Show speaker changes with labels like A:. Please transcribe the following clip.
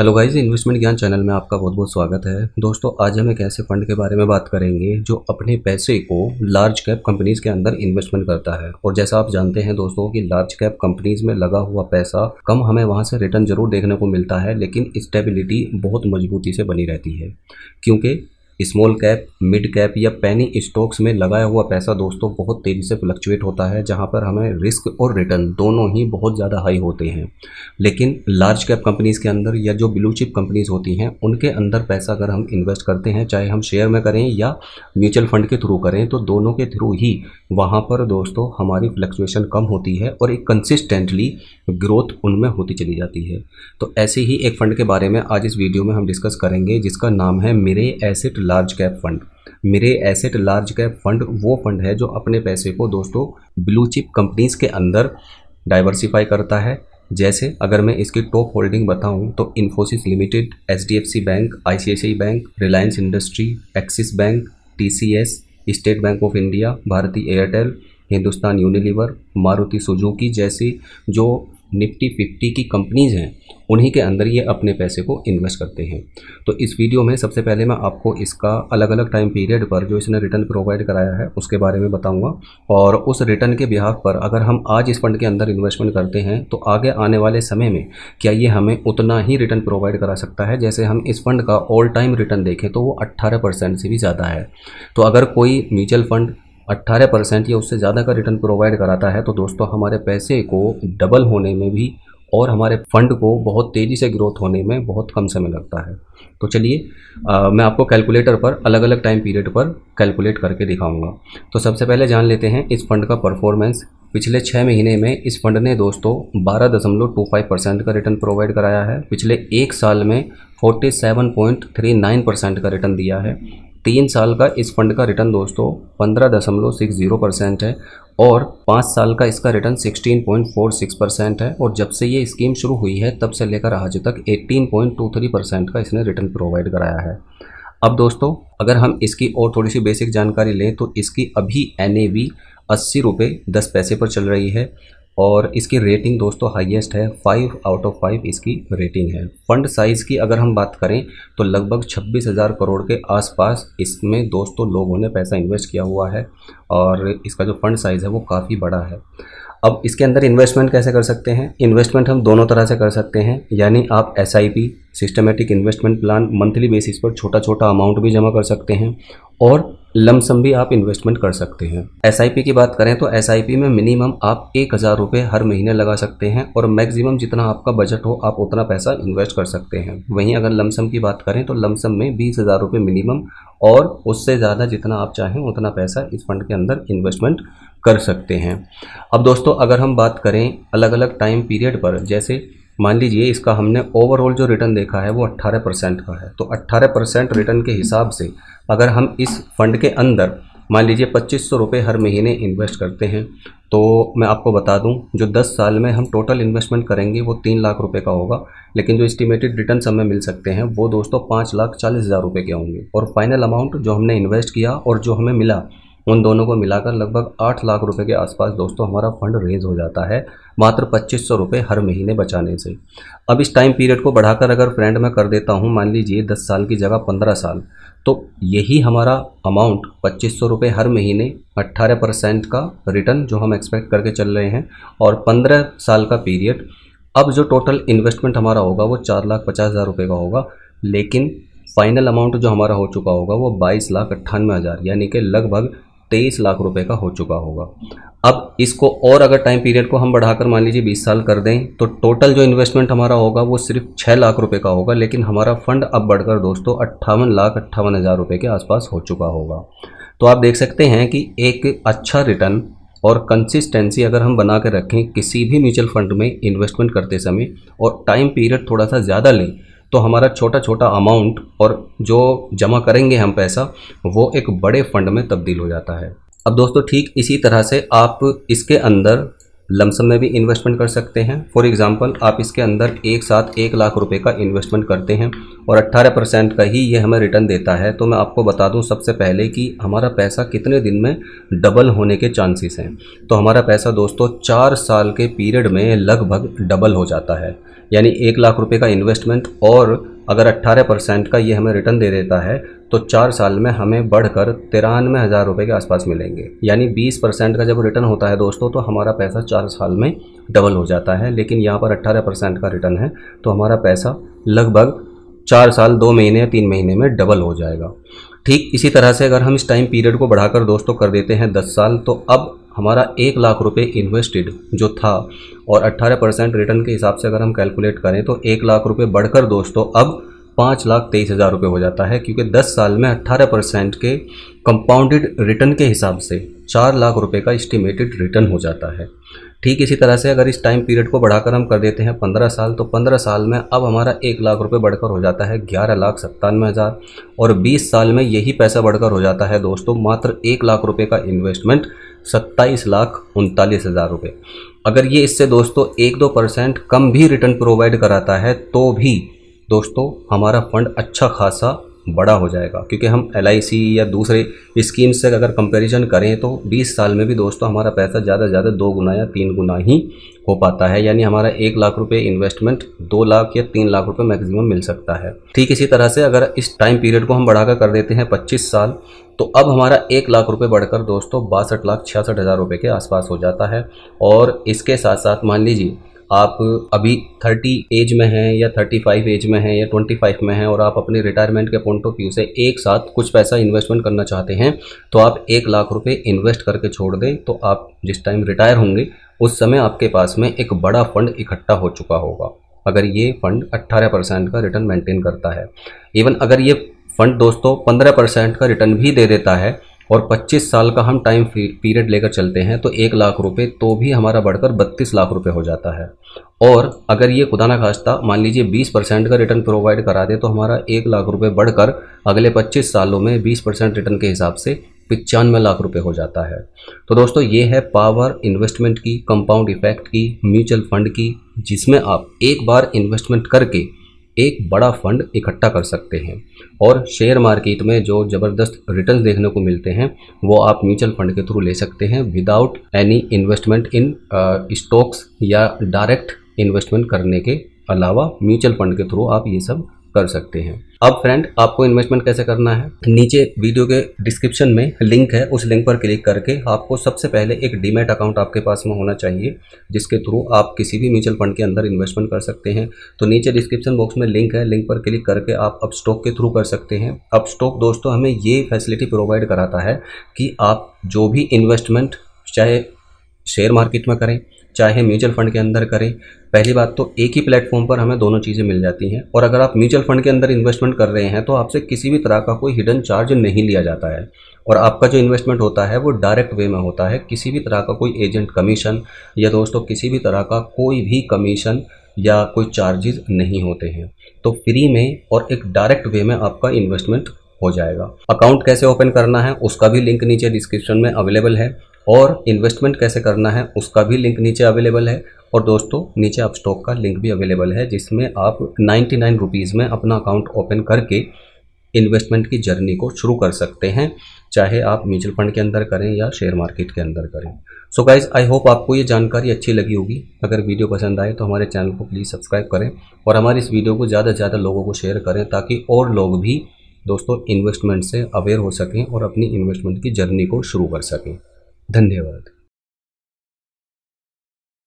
A: hello guys investment Gyan channel में आपका बहुत बहुत स्वागत है दोस्तों आज हम एक ऐसे फंड के बारे में बात करेंगे जो अपने पैसे को लार्ज कैप कंपनीज के अंदर इन्वेस्टमेंट करता है और जैसा आप जानते हैं दोस्तों कि लार्ज कैप कंपनीज में लगा हुआ पैसा कम हमें वहां से रिटर्न जरूर देखने को मिलता है लेकिन स्टेबिलिटी बहुत मजबूती से बनी रहती है क्योंकि स्मॉल कैप मिड कैप या पैनी स्टॉक्स में लगाया हुआ पैसा दोस्तों बहुत तेज़ी से फ्लक्चुएट होता है जहां पर हमें रिस्क और रिटर्न दोनों ही बहुत ज़्यादा हाई होते हैं लेकिन लार्ज कैप कंपनीज़ के अंदर या जो ब्लू चिप कंपनीज़ होती हैं उनके अंदर पैसा अगर हम इन्वेस्ट करते हैं चाहे हम शेयर में करें या म्यूचुअल फंड के थ्रू करें तो दोनों के थ्रू ही वहाँ पर दोस्तों हमारी फ्लक्चुएशन कम होती है और एक कंसिस्टेंटली ग्रोथ उनमें होती चली जाती है तो ऐसे ही एक फ़ंड के बारे में आज इस वीडियो में हम डिस्कस करेंगे जिसका नाम है Mirae asset large cap fund Mirae asset large cap fund वो फंड है जो अपने पैसे को दोस्तों ब्लू चिप कंपनीज के अंदर डाइवर्सिफाई करता है जैसे अगर मैं इसकी टॉप होल्डिंग बताऊं तो Infosys limited H D F C bank I C C I bank Reliance industry Axis bank T C S state bank of India Bharti Airtel Hindustan Unilever Maruti Suzuki जैसी जो निफ्टी फिफ्टी की कंपनीज़ हैं उन्हीं के अंदर ये अपने पैसे को इन्वेस्ट करते हैं तो इस वीडियो में सबसे पहले मैं आपको इसका अलग अलग टाइम पीरियड पर जो इसने रिटर्न प्रोवाइड कराया है उसके बारे में बताऊंगा और उस रिटर्न के बिहाफ पर अगर हम आज इस फंड के अंदर इन्वेस्टमेंट करते हैं तो आगे आने वाले समय में क्या ये हमें उतना ही रिटर्न प्रोवाइड करा सकता है जैसे हम इस फंड का ऑल टाइम रिटर्न देखें तो वो अट्ठारह से भी ज़्यादा है तो अगर कोई म्यूचुअल फंड अट्ठारह परसेंट या उससे ज़्यादा का रिटर्न प्रोवाइड कराता है तो दोस्तों हमारे पैसे को डबल होने में भी और हमारे फंड को बहुत तेज़ी से ग्रोथ होने में बहुत कम समय लगता है तो चलिए मैं आपको कैलकुलेटर पर अलग अलग टाइम पीरियड पर कैलकुलेट करके दिखाऊंगा तो सबसे पहले जान लेते हैं इस फंड का परफॉर्मेंस पिछले छः महीने में इस फंड ने दोस्तों बारह दशमलव टू फाइव परसेंट का रिटर्न प्रोवाइड कराया है पिछले एक साल में forty seven point three nine percent का रिटर्न दिया है तीन साल का इस फंड का रिटर्न दोस्तों पंद्रह दशमलव सिक्स जीरो परसेंट है और पाँच साल का इसका return sixteen point four six percent है और जब से ये स्कीम शुरू हुई है तब से लेकर आज तक eighteen point two three percent का इसने रिटर्न प्रोवाइड कराया है अब दोस्तों अगर हम इसकी और थोड़ी सी बेसिक जानकारी लें तो इसकी अभी एन ए वी अस्सी रुपये दस पैसे पर चल रही है और इसकी रेटिंग दोस्तों हाईएस्ट है फाइव आउट ऑफ फाइव इसकी रेटिंग है फंड साइज़ की अगर हम बात करें तो लगभग छब्बीस हज़ार करोड़ के आसपास इसमें दोस्तों लोगों ने पैसा इन्वेस्ट किया हुआ है और इसका जो फंड साइज़ है वो काफ़ी बड़ा है अब इसके अंदर इन्वेस्टमेंट कैसे कर सकते हैं इन्वेस्टमेंट हम दोनों तरह से कर सकते हैं यानी आप S I P systematic investment plan monthly basis पर छोटा छोटा अमाउंट भी जमा कर सकते हैं और लमसम भी आप इन्वेस्टमेंट कर सकते हैं एस की बात करें तो एस में मिनिमम आप एक हज़ार रुपये हर महीने लगा सकते हैं और मैक्सिमम जितना आपका बजट हो आप उतना पैसा इन्वेस्ट कर सकते हैं वहीं अगर लमसम की बात करें तो लमसम में बीस हज़ार रुपये मिनिमम और उससे ज़्यादा जितना आप चाहें उतना पैसा इस फंड के अंदर इन्वेस्टमेंट कर सकते हैं अब दोस्तों अगर हम बात करें अलग अलग टाइम पीरियड पर जैसे मान लीजिए इसका हमने ओवरऑल जो रिटर्न देखा है वो 18 परसेंट का है तो 18 परसेंट रिटर्न के हिसाब से अगर हम इस फंड के अंदर मान लीजिए पच्चीस सौ रुपये हर महीने इन्वेस्ट करते हैं तो मैं आपको बता दूं जो 10 साल में हम टोटल इन्वेस्टमेंट करेंगे वो तीन लाख रुपए का होगा लेकिन जो इस्टीमेटेड रिटर्न हमें मिल सकते हैं वो दोस्तों पाँच लाख चालीस हज़ार रुपये के होंगे और फाइनल अमाउंट जो हमने इन्वेस्ट किया और जो हमें मिला उन दोनों को मिलाकर लगभग आठ लाख रुपए के आसपास दोस्तों हमारा फंड रेज हो जाता है मात्र पच्चीस सौ रुपये हर महीने बचाने से अब इस टाइम पीरियड को बढ़ाकर अगर फ्रेंड मैं कर देता हूँ मान लीजिए दस साल की जगह पंद्रह साल तो यही हमारा अमाउंट पच्चीस सौ रुपये हर महीने अट्ठारह परसेंट का रिटर्न जो हम एक्सपेक्ट करके चल रहे हैं और पंद्रह साल का पीरियड अब जो टोटल इन्वेस्टमेंट हमारा होगा वो चार लाख पचास हज़ार रुपये का होगा लेकिन फाइनल अमाउंट जो हमारा हो चुका होगा वो बाईस लाख अट्ठानवे हज़ार यानी कि लगभग तेईस लाख रुपए का हो चुका होगा अब इसको और अगर टाइम पीरियड को हम बढ़ाकर मान लीजिए बीस साल कर दें तो टोटल जो इन्वेस्टमेंट हमारा होगा वो सिर्फ छः लाख रुपए का होगा लेकिन हमारा फंड अब बढ़कर दोस्तों अट्ठावन लाख अट्ठावन हज़ार रुपये के आसपास हो चुका होगा तो आप देख सकते हैं कि एक अच्छा रिटर्न और कंसिस्टेंसी अगर हम बना कर रखें किसी भी म्यूचुअल फंड में इन्वेस्टमेंट करते समय और टाइम पीरियड थोड़ा सा ज़्यादा लें तो हमारा छोटा छोटा अमाउंट और जो जमा करेंगे हम पैसा वो एक बड़े फंड में तब्दील हो जाता है अब दोस्तों ठीक इसी तरह से आप इसके अंदर लमसम में भी इन्वेस्टमेंट कर सकते हैं फॉर एग्जांपल आप इसके अंदर एक साथ एक लाख रुपए का इन्वेस्टमेंट करते हैं और 18 परसेंट का ही ये हमें रिटर्न देता है तो मैं आपको बता दूं सबसे पहले कि हमारा पैसा कितने दिन में डबल होने के चांसेस हैं तो हमारा पैसा दोस्तों चार साल के पीरियड में लगभग डबल हो जाता है यानी एक लाख रुपए का इन्वेस्टमेंट और अगर 18 परसेंट का ये हमें रिटर्न दे देता है तो चार साल में हमें बढ़कर तिरानवे हज़ार रुपये के आसपास मिलेंगे यानी 20 परसेंट का जब रिटर्न होता है दोस्तों तो हमारा पैसा चार साल में डबल हो जाता है लेकिन यहाँ पर 18 परसेंट का रिटर्न है तो हमारा पैसा लगभग चार साल दो महीने या तीन महीने में डबल हो जाएगा ठीक इसी तरह से अगर हम इस टाइम पीरियड को बढ़ाकर दोस्तों कर देते हैं दस साल तो अब हमारा एक लाख रुपए इन्वेस्टेड जो था और 18 परसेंट रिटर्न के हिसाब से अगर हम कैलकुलेट करें तो एक लाख रुपए बढ़कर दोस्तों अब पाँच लाख तेईस हज़ार रुपये हो जाता है क्योंकि दस साल में अट्ठारह परसेंट के कंपाउंडेड रिटर्न के हिसाब से चार लाख रुपए का इस्टीमेटेड रिटर्न हो जाता है ठीक इसी तरह से अगर इस टाइम पीरियड को बढ़ाकर हम कर देते हैं पंद्रह साल तो पंद्रह साल में अब हमारा एक लाख रुपए बढ़कर हो जाता है ग्यारह लाख सत्तानवे हज़ार और बीस साल में यही पैसा बढ़कर हो जाता है दोस्तों मात्र एक लाख रुपए का इन्वेस्टमेंट सत्ताईस लाख उनतालीस हज़ार रुपये अगर ये इससे दोस्तों एक दो परसेंट कम भी रिटर्न प्रोवाइड कराता है तो भी दोस्तों हमारा फंड अच्छा खासा बड़ा हो जाएगा क्योंकि हम एल या दूसरे स्कीम से अगर कंपैरिजन करें तो 20 साल में भी दोस्तों हमारा पैसा ज़्यादा से ज़्यादा दो गुना या तीन गुना ही हो पाता है यानी हमारा एक लाख रुपए इन्वेस्टमेंट दो लाख या तीन लाख रुपए मैक्सिमम मिल सकता है ठीक इसी तरह से अगर इस टाइम पीरियड को हम बढ़ाकर कर देते हैं पच्चीस साल तो अब हमारा एक लाख रुपये बढ़कर दोस्तों बासठ लाख छियासठ हज़ार रुपये के आसपास हो जाता है और इसके साथ साथ मान लीजिए आप अभी थर्टी एज में हैं या थर्टी फाइव एज में हैं या ट्वेंटी फाइव में हैं और आप अपने रिटायरमेंट के पॉइंट ऑफ व्यू से एक साथ कुछ पैसा इन्वेस्टमेंट करना चाहते हैं तो आप एक लाख रुपये इन्वेस्ट करके छोड़ दें तो आप जिस टाइम रिटायर होंगे उस समय आपके पास में एक बड़ा फंड इकट्ठा हो चुका होगा अगर ये फंड 18 परसेंट का रिटर्न मेंटेन करता है इवन अगर ये फंड दोस्तों 15 परसेंट का रिटर्न भी दे देता है और 25 साल का हम टाइम पीरियड लेकर चलते हैं तो एक लाख रुपए तो भी हमारा बढ़कर बत्तीस लाख रुपए हो जाता है और अगर ये खुदा ना खास्ता मान लीजिए 20 परसेंट का रिटर्न प्रोवाइड करा दे तो हमारा एक लाख रुपए बढ़कर अगले 25 सालों में 20 परसेंट रिटर्न के हिसाब से पचानवे लाख रुपए हो जाता है तो दोस्तों ये है पावर इन्वेस्टमेंट की कंपाउंड इफेक्ट की म्यूचुअल फंड की जिसमें आप एक बार इन्वेस्टमेंट करके एक बड़ा फंड इकट्ठा कर सकते हैं और शेयर मार्केट में जो ज़बरदस्त रिटर्न देखने को मिलते हैं वो आप म्यूचुअल फंड के थ्रू ले सकते हैं without any investment in stocks या डायरेक्ट इन्वेस्टमेंट करने के अलावा म्यूचुअल फंड के थ्रू आप ये सब कर सकते हैं अब फ्रेंड आपको इन्वेस्टमेंट कैसे करना है नीचे वीडियो के डिस्क्रिप्शन में लिंक है उस लिंक पर क्लिक करके आपको सबसे पहले एक डीमेट अकाउंट आपके पास में होना चाहिए जिसके थ्रू आप किसी भी म्यूचुअल फंड के अंदर इन्वेस्टमेंट कर सकते हैं तो नीचे डिस्क्रिप्शन बॉक्स में लिंक है लिंक पर क्लिक करके आप अब स्टॉक के थ्रू कर सकते हैं अब स्टॉक दोस्तों हमें ये फैसिलिटी प्रोवाइड कराता है कि आप जो भी इन्वेस्टमेंट चाहे शेयर मार्केट में करें चाहे म्यूचुअल फंड के अंदर करें पहली बात तो एक ही प्लेटफॉर्म पर हमें दोनों चीज़ें मिल जाती हैं और अगर आप म्यूचुअल फंड के अंदर इन्वेस्टमेंट कर रहे हैं तो आपसे किसी भी तरह का कोई हिडन चार्ज नहीं लिया जाता है और आपका जो इन्वेस्टमेंट होता है वो डायरेक्ट वे में होता है किसी भी तरह का कोई एजेंट कमीशन या दोस्तों किसी भी तरह का कोई भी कमीशन या कोई चार्जेस नहीं होते हैं तो फ्री में और एक डायरेक्ट वे में आपका इन्वेस्टमेंट हो जाएगा अकाउंट कैसे ओपन करना है उसका भी लिंक नीचे डिस्क्रिप्शन में अवेलेबल है और इन्वेस्टमेंट कैसे करना है उसका भी लिंक नीचे अवेलेबल है और दोस्तों नीचे आप स्टॉक का लिंक भी अवेलेबल है जिसमें आप नाइन्टी नाइन रुपीज़ में अपना अकाउंट ओपन करके इन्वेस्टमेंट की जर्नी को शुरू कर सकते हैं चाहे आप म्यूचुअल फंड के अंदर करें या शेयर मार्केट के अंदर करें सो गाइज आई होप आपको ये जानकारी अच्छी लगी होगी अगर वीडियो पसंद आए तो हमारे चैनल को प्लीज़ सब्सक्राइब करें और हमारे इस वीडियो को ज़्यादा से ज़्यादा लोगों को शेयर करें ताकि और लोग भी दोस्तों इन्वेस्टमेंट से अवेयर हो सकें और अपनी इन्वेस्टमेंट की जर्नी को शुरू कर सकें धन्यवाद